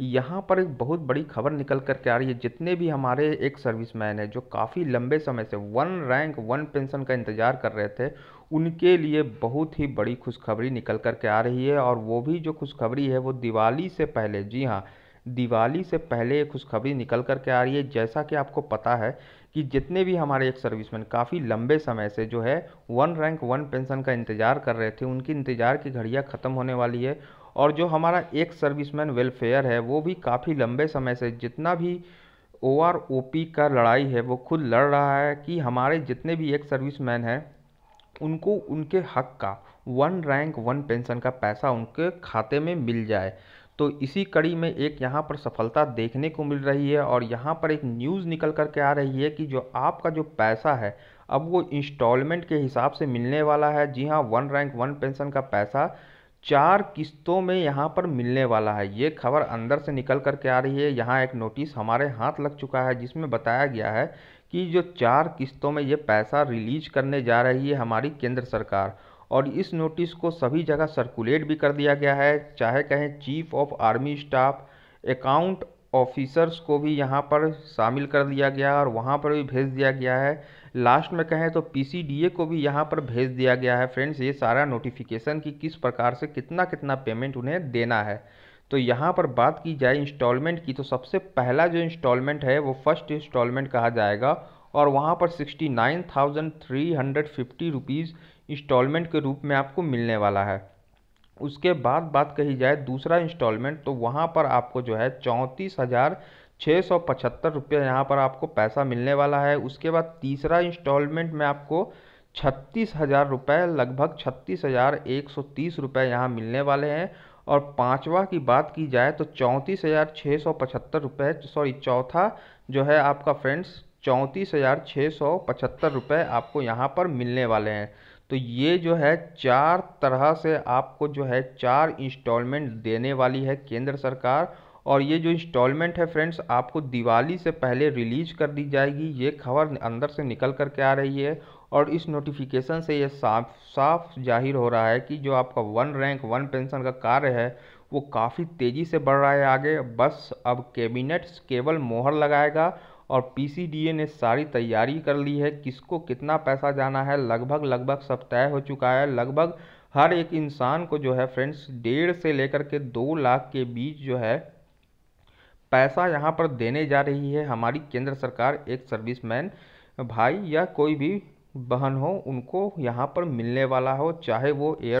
यहाँ पर एक बहुत बड़ी खबर निकल कर के आ रही है जितने भी हमारे एक सर्विसमैन है जो काफ़ी लंबे समय से वन रैंक वन पेंशन का इंतज़ार कर रहे थे उनके लिए बहुत ही बड़ी खुशखबरी निकल कर के आ रही है और वो भी जो खुशखबरी है वो दिवाली से पहले जी हाँ दिवाली से पहले ये खुशखबरी निकल कर के आ रही है जैसा कि आपको पता है कि जितने भी हमारे एक सर्विसमैन काफ़ी लंबे समय से जो है वन रैंक वन पेंशन का इंतज़ार कर रहे थे उनकी इंतज़ार की घड़ियाँ ख़त्म होने वाली है और जो हमारा एक सर्विसमैन वेलफेयर है वो भी काफ़ी लंबे समय से जितना भी ओ आर ओ पी का लड़ाई है वो खुद लड़ रहा है कि हमारे जितने भी एक सर्विसमैन हैं उनको उनके हक का वन रैंक वन पेंशन का पैसा उनके खाते में मिल जाए तो इसी कड़ी में एक यहाँ पर सफलता देखने को मिल रही है और यहाँ पर एक न्यूज़ निकल कर के आ रही है कि जो आपका जो पैसा है अब वो इंस्टॉलमेंट के हिसाब से मिलने वाला है जी हाँ वन रैंक वन पेंशन का पैसा चार किस्तों में यहाँ पर मिलने वाला है ये खबर अंदर से निकल कर के आ रही है यहाँ एक नोटिस हमारे हाथ लग चुका है जिसमें बताया गया है कि जो चार किस्तों में ये पैसा रिलीज करने जा रही है हमारी केंद्र सरकार और इस नोटिस को सभी जगह सर्कुलेट भी कर दिया गया है चाहे कहें chief of army staff account officers को भी यहाँ पर शामिल कर दिया गया और वहाँ पर भी भेज दिया गया है लास्ट में कहें तो पीसीडीए को भी यहाँ पर भेज दिया गया है फ्रेंड्स ये सारा नोटिफिकेशन कि किस प्रकार से कितना कितना पेमेंट उन्हें देना है तो यहाँ पर बात की जाए इंस्टॉलमेंट की तो सबसे पहला जो इंस्टॉलमेंट है वो फर्स्ट इंस्टॉलमेंट कहा जाएगा और वहाँ पर sixty nine thousand three hundred fifty rupees installment के रूप में आपको मिलने वाला है उसके बाद बात कही जाए दूसरा इंस्टॉलमेंट तो वहाँ पर आपको जो है चौंतीस हज़ार छः सौ पचहत्तर रुपये यहाँ पर आपको पैसा मिलने वाला है उसके बाद तीसरा इंस्टॉलमेंट में आपको छत्तीस हज़ार रुपये लगभग छत्तीस हज़ार एक सौ तीस रुपये यहाँ मिलने वाले हैं और पांचवा की बात की जाए तो चौंतीस हज़ार छः सौ पचहत्तर रुपये सॉरी चौथा जो है आपका फ्रेंड्स चौंतीस हज़ार छः सौ पचहत्तर रुपये आपको यहाँ पर मिलने वाले हैं तो ये जो है चार तरह से आपको जो है चार इंस्टॉलमेंट देने वाली है केंद्र सरकार और ये जो इंस्टॉलमेंट है फ्रेंड्स आपको दिवाली से पहले रिलीज कर दी जाएगी ये खबर अंदर से निकल कर के आ रही है और इस नोटिफिकेशन से ये साफ साफ जाहिर हो रहा है कि जो आपका वन रैंक वन पेंशन का कार्य है वो काफ़ी तेज़ी से बढ़ रहा है आगे बस अब कैबिनेट केवल मोहर लगाएगा और पीसीडीए ने सारी तैयारी कर ली है किसको कितना पैसा जाना है लगभग लगभग सब तय हो चुका है लगभग हर एक इंसान को जो है फ्रेंड्स डेढ़ से लेकर के दो लाख के बीच जो है पैसा यहाँ पर देने जा रही है हमारी केंद्र सरकार एक सर्विसमैन भाई या कोई भी बहन हो उनको यहाँ पर मिलने वाला हो चाहे वो एयर